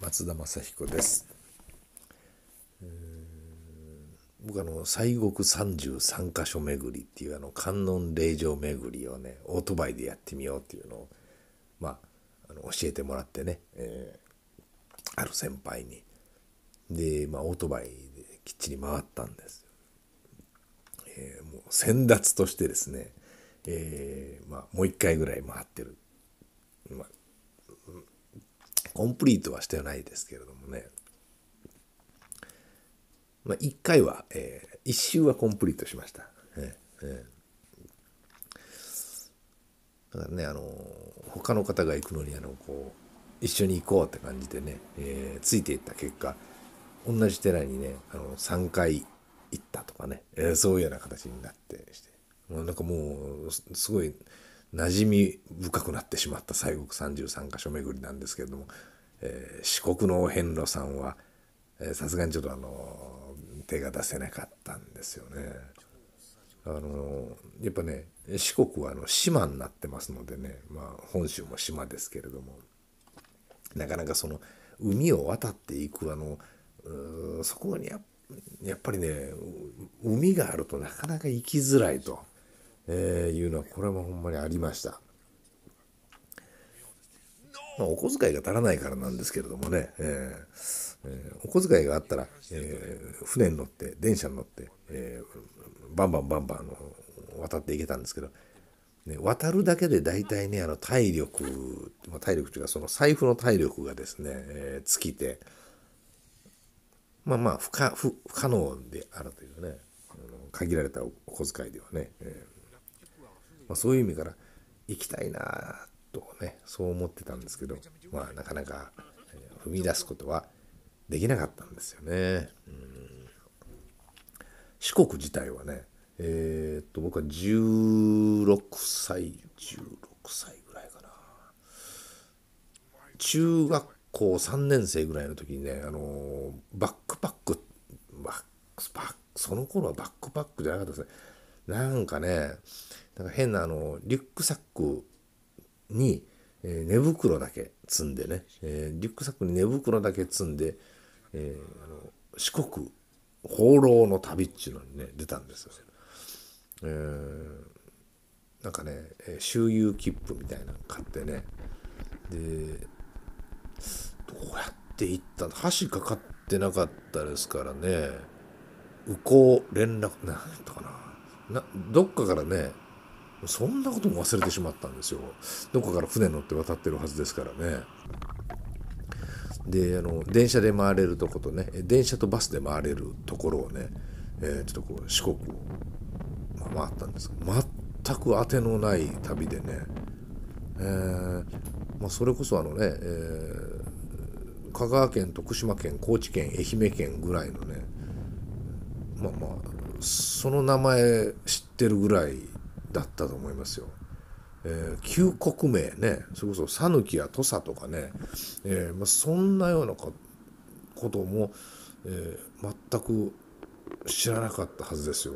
松田雅彦です。えー、僕あの西国三十三箇所巡りっていうあの観音霊場巡りをねオートバイでやってみようっていうのをまああの教えてもらってね、えー、ある先輩にでまあオートバイできっちり回ったんです。えー、もう先達としてですね、えー、まあもう一回ぐらい回ってる。まあコンプリートはしてないですけれどもね、まあ、1回は、えー、1周はコンプリートしました。えー、えー、だからね、あの他の方が行くのにあのこう一緒に行こうって感じでね、えー、ついていった結果同じ寺にねあの3回行ったとかね、えー、そういうような形になってしてもうなんかもうすごい馴染み深くなってしまった西国33箇所巡りなんですけれどもえー、四国の遍路さんはさすがにちょっとあの手が出せなかったんですよね。あのやっぱね四国はあの島になってますのでね、まあ、本州も島ですけれどもなかなかその海を渡っていくあのそこにややっぱりね海があるとなかなか行きづらいと、えー、いうのはこれもほんまにありました。まあ、お小遣いが足らないからなんですけれどもね、えーえー、お小遣いがあったら、えー、船に乗って電車に乗って、えー、バンバンバンバンの渡っていけたんですけど、ね、渡るだけで大体ねあの体力、まあ、体力というかその財布の体力がですね、えー、尽きてまあまあ不可不可能であるというね限られたお小遣いではね、えーまあ、そういう意味から行きたいなとねそう思ってたんですけどまあなかなか踏み出すことはできなかったんですよね。うん四国自体はねえー、っと僕は16歳16歳ぐらいかな中学校3年生ぐらいの時にねあのバックパックバックパックその頃はバックパックじゃなかったですねなんかねなんか変なあのリュックサックに、えー、寝袋だけ積んでね、えー、リュックサックに寝袋だけ積んで、えー、あの四国放浪の旅っちゅうのにね出たんですよ。えー、なんかね周遊切符みたいなの買ってねでどうやって行ったの橋かかってなかったですからね向こう連絡なんとかななどっかからねそんなことも忘れてしまったんですよ。どこかから船乗って渡ってるはずですからね。で、あの、電車で回れるとことね、電車とバスで回れるところをね、えー、ちょっとこう四国を、まあ、回ったんですが、全く当てのない旅でね、えー、まあ、それこそあのね、えー、香川県、徳島県、高知県、愛媛県ぐらいのね、まあまあ、その名前知ってるぐらいだったと思いますよ。えー、旧国名ねそれこそ讃岐や土佐とかね、えー、まあ、そんなようなことも、えー、全く知らなかったはずですよ。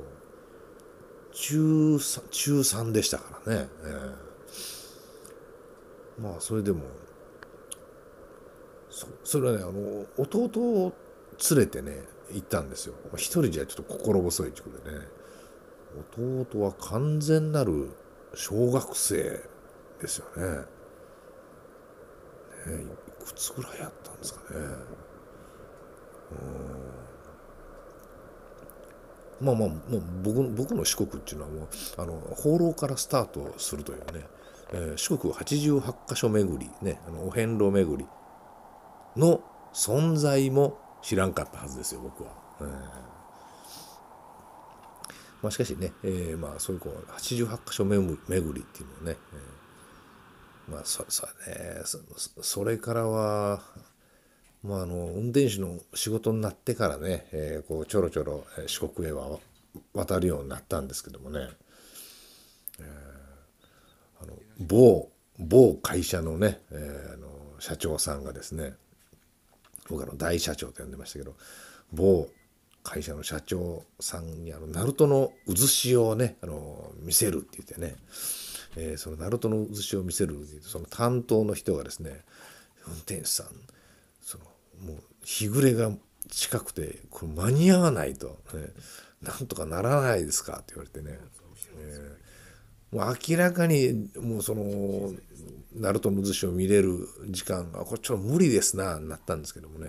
中 3, 中3でしたからね、えー、まあそれでもそれはねあの弟を連れてね行ったんですよ一人じゃちょっと心細いってことでね弟は完全なる小学生ですよね。ねいくつぐらいやったんですかね。うんまあまあもう僕僕の四国っていうのはもうあの放浪からスタートするというね、えー、四国88箇所巡りねあのお遍路巡りの存在も知らんかったはずですよ僕は。えーまあ、しかしね、えー、まあそういうこう88箇所巡りっていうのね、えー、まあそそねそれからは、まあ、あの運転手の仕事になってからね、えー、こうちょろちょろ四国へは渡るようになったんですけどもね、えー、あの某某会社のね、えー、あの社長さんがですね僕あの大社長と呼んでましたけど某会社の社長さんにあのナルトの渦潮をねあの見せるって言ってね、えー、そのナルトの渦潮を見せるその担当の人がですね運転手さんそのもう日暮れが近くてこれ間に合わないと、ね、なんとかならないですかって言われてね、えー、もう明らかにもうそのナルトの渦潮を見れる時間がこれちょっと無理ですなになったんですけどもね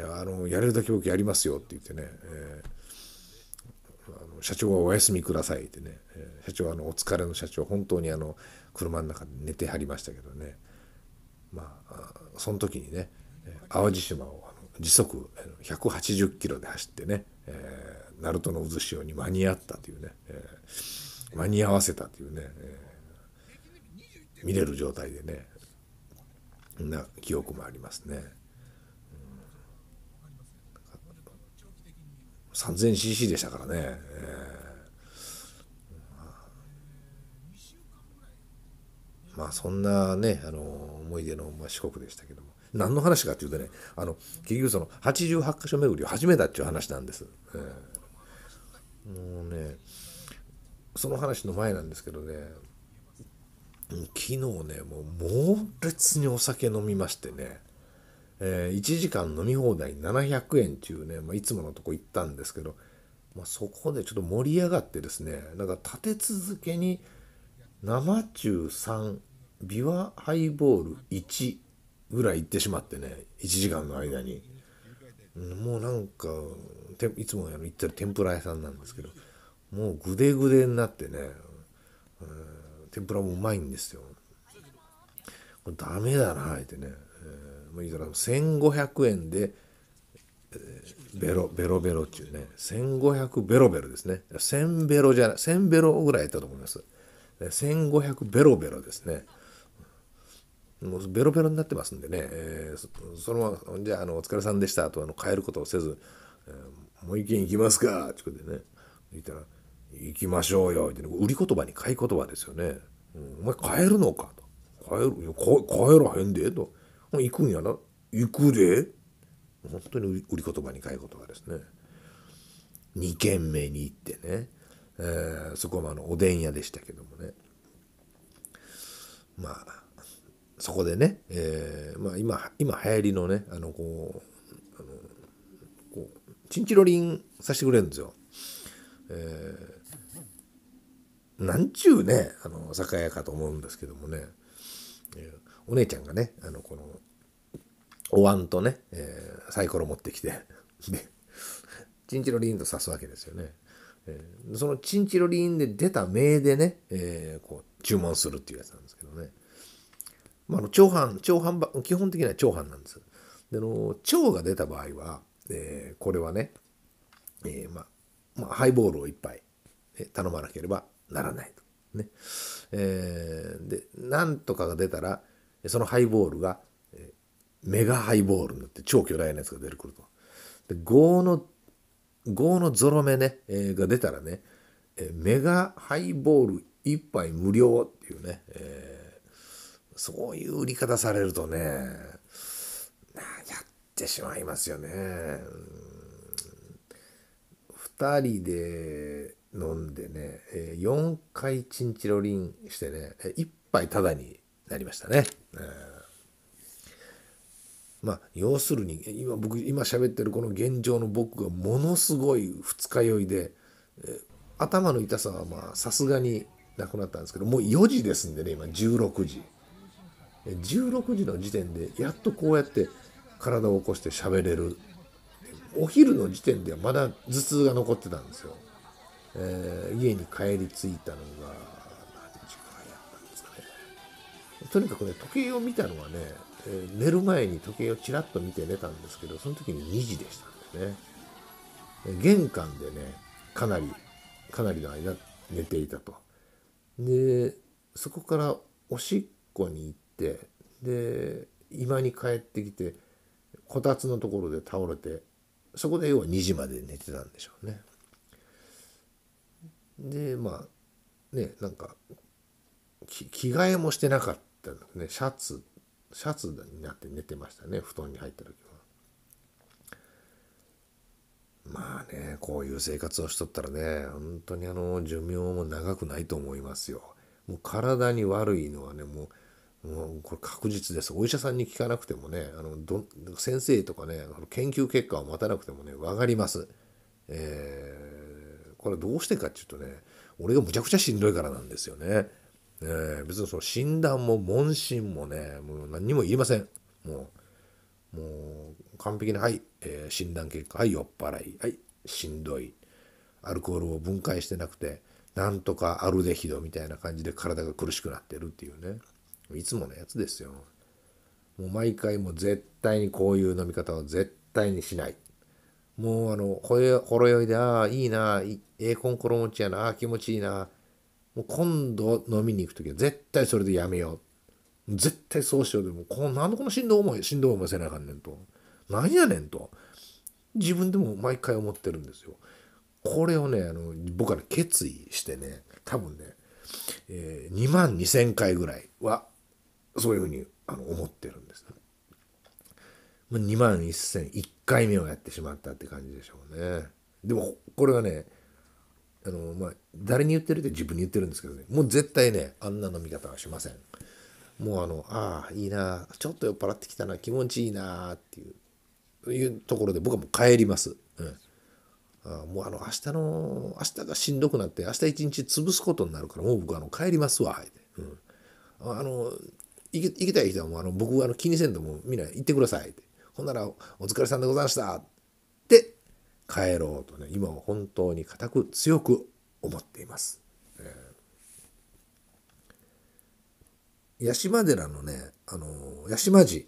やあのやれるだけ僕やりますよ」って言ってね、えー、あの「社長はお休みください」ってね、えー、社長はあのお疲れの社長本当にあの車の中で寝てはりましたけどねまあその時にね淡路島を時速180キロで走ってね、えー、鳴門の渦潮に間に合ったというね、えー、間に合わせたというね、えー、見れる状態でねな記憶もありますね。3000cc でしたからね、えー、まあそんなねあの思い出の、まあ、四国でしたけども何の話かっていうとねあの結局その88箇所巡りを始めたっていう話なんです、えー、もうねその話の前なんですけどね昨日ねもう猛烈にお酒飲みましてねえー、1時間飲み放題700円っていうね、まあ、いつものとこ行ったんですけど、まあ、そこでちょっと盛り上がってですねなんか立て続けに生中3ビワハイボール1ぐらい行ってしまってね1時間の間に、うん、もうなんかいつも行ってる天ぷら屋さんなんですけどもうぐでぐでになってね、うん、天ぷらもうまいんですよこれダメだなってねもういいから1500円で、えー、ベロベロベロっていうね1500ベロベロですね1000ベロじゃない1000ベロぐらいやったと思います1500ベロベロですねもうベロベロになってますんでね、えー、そのままじゃああのお疲れさんでしたとあの帰ることをせず、えー、もう一軒行きますかってことでね言ったら「行きましょうよ」って、売り言葉に買い言葉ですよね「うん、お前帰るのか」と「帰るよ帰らへんで」と。もう行くんやな行くで本当に売り言葉に買い言葉ですね2軒目に行ってね、えー、そこもあのおでん屋でしたけどもねまあそこでね、えーまあ今、今今流行りのねあのこうあのこうチンチロリンさせてくれるんですよ。えー、なんちゅうねあの酒屋かと思うんですけどもね、えーお姉ちゃんがね、あの、この、お椀とね、えー、サイコロ持ってきて、で、チンチロリンと刺すわけですよね。えー、そのチンチロリンで出た名でね、えー、こう、注文するっていうやつなんですけどね。まあ、あの、長飯、長飯、基本的には長飯なんです。で、あの、長が出た場合は、えー、これはね、えー、まあ、まあ、ハイボールを一杯、え頼まなければならないと。ね。えー、で、なんとかが出たら、そのハイボールが、えメガハイボールになって超巨大なやつが出てくると。で、5の、5のゾロ目ね、えー、が出たらね、えメガハイボール1杯無料っていうね、えー、そういう売り方されるとね、やってしまいますよね。2人で飲んでね、4回チンチロリンしてね、1杯ただになりましたね。まあ、要するに今僕今喋ってるこの現状の僕がものすごい二日酔いで、え頭の痛さはまあさすがになくなったんですけどもう4時ですんでね今16時16時の時点でやっとこうやって体を起こして喋れるお昼の時点ではまだ頭痛が残ってたんですよ、えー、家に帰り着いたのがとにかくね、時計を見たのはね、えー、寝る前に時計をちらっと見て寝たんですけど、その時に2時でしたんでね。玄関でね、かなり、かなりの間寝ていたと。で、そこからおしっこに行って、で、今に帰ってきて、こたつのところで倒れて、そこで要は2時まで寝てたんでしょうね。で、まあ、ね、なんか、着替えもしてなかった。ったですねシャツシャツになって寝てましたね布団に入った時はまあねこういう生活をしとったらね本当にあの寿命も長くないと思いますよもう体に悪いのはねもうもうこれ確実ですお医者さんに聞かなくてもねあのど先生とかね研究結果を待たなくてもね分かります、えー、これどうしてかっていうとね俺がむちゃくちゃしんどいからなんですよね。えー、別にその診断も問診もね、もう何にも言いません。もう、もう完璧な、はい、えー、診断結果、はい、酔っ払い、はい、しんどい。アルコールを分解してなくて、なんとかアルデヒドみたいな感じで体が苦しくなってるっていうね。いつものやつですよ。もう毎回もう絶対にこういう飲み方は絶対にしない。もうあの、ほろ酔いで、ああ、いいな、ええー、コンコロ持ちやな、あ、気持ちいいな、もう今度飲みに行く時は絶対それでやめよう。絶対そうしようでも、この何のこの振動思い、振動思いせなあかんねんと。なんやねんと。自分でも毎回思ってるんですよ。これをね、あの僕は、決意してね、多分ね、えー、2万2,000回ぐらいはそういうふうにあの思ってるんです、ね。2万1,001回目をやってしまったって感じでしょうね。でもこれはねあの、まあ、誰に言ってるって自分に言ってるんですけどね、もう絶対ね、あんな飲み方はしません。もうあの、ああ、いいな、ちょっと酔っ払ってきたな、気持ちいいなっていういうところで僕はもう帰ります。うん。あもうあの、明日の、明日がしんどくなって、明日一日潰すことになるから、もう僕あの、帰りますわ、うん。あの、行きたい人はもうあの、僕はあの気にせんともみんな行ってくださいって。ほんなら、お疲れさんでございました。帰ろうとね今は本当に固く強く思っています。え八島寺のね、あのー、八島寺、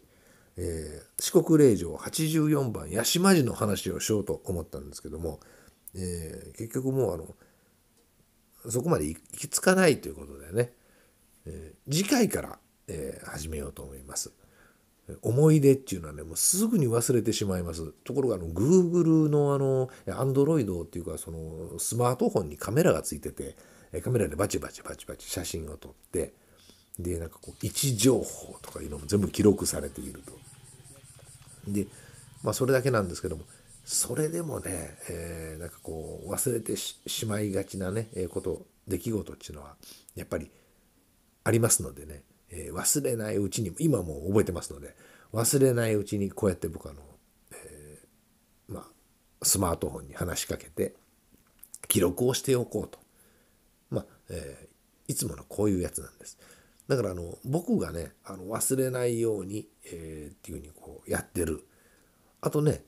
えー、四国霊場84番八島寺の話をしようと思ったんですけども、えー、結局もうあのそこまで行き着かないということでね、え次回から、え始めようと思います。思い出っていうのはねもうすぐに忘れてしまいますところがあの Google のあの Android っていうかそのスマートフォンにカメラがついててカメラでバチバチバチバチ写真を撮ってでなんかこう位置情報とかいうのも全部記録されているとでまあそれだけなんですけどもそれでもね、えー、なんかこう忘れてしまいがちなねこと出来事っていうのはやっぱりありますのでねえー、忘れないうちに、今もう覚えてますので、忘れないうちにこうやって僕あの、えー、まあ、スマートフォンに話しかけて、記録をしておこうと。まあ、えー、いつものこういうやつなんです。だからあの、僕がね、あの忘れないように、えー、っていうふうにこうやってる。あとね、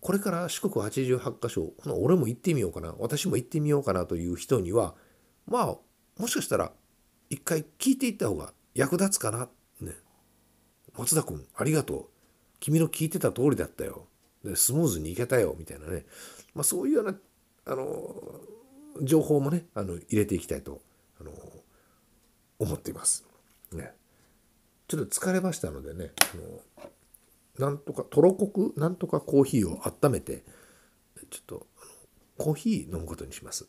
これから四国88カ所、俺も行ってみようかな、私も行ってみようかなという人には、まあ、もしかしたら、一回聞いていった方が役立つかなね。松田君、ありがとう。君の聞いてた通りだったよ。でスムーズにいけたよ。みたいなね。まあ、そういうような、あの、情報もね、あの、入れていきたいと、あの、思っています。ね。ちょっと疲れましたのでね、あの、なんとか、とろこくなんとかコーヒーを温めて、ちょっと、コーヒー飲むことにします。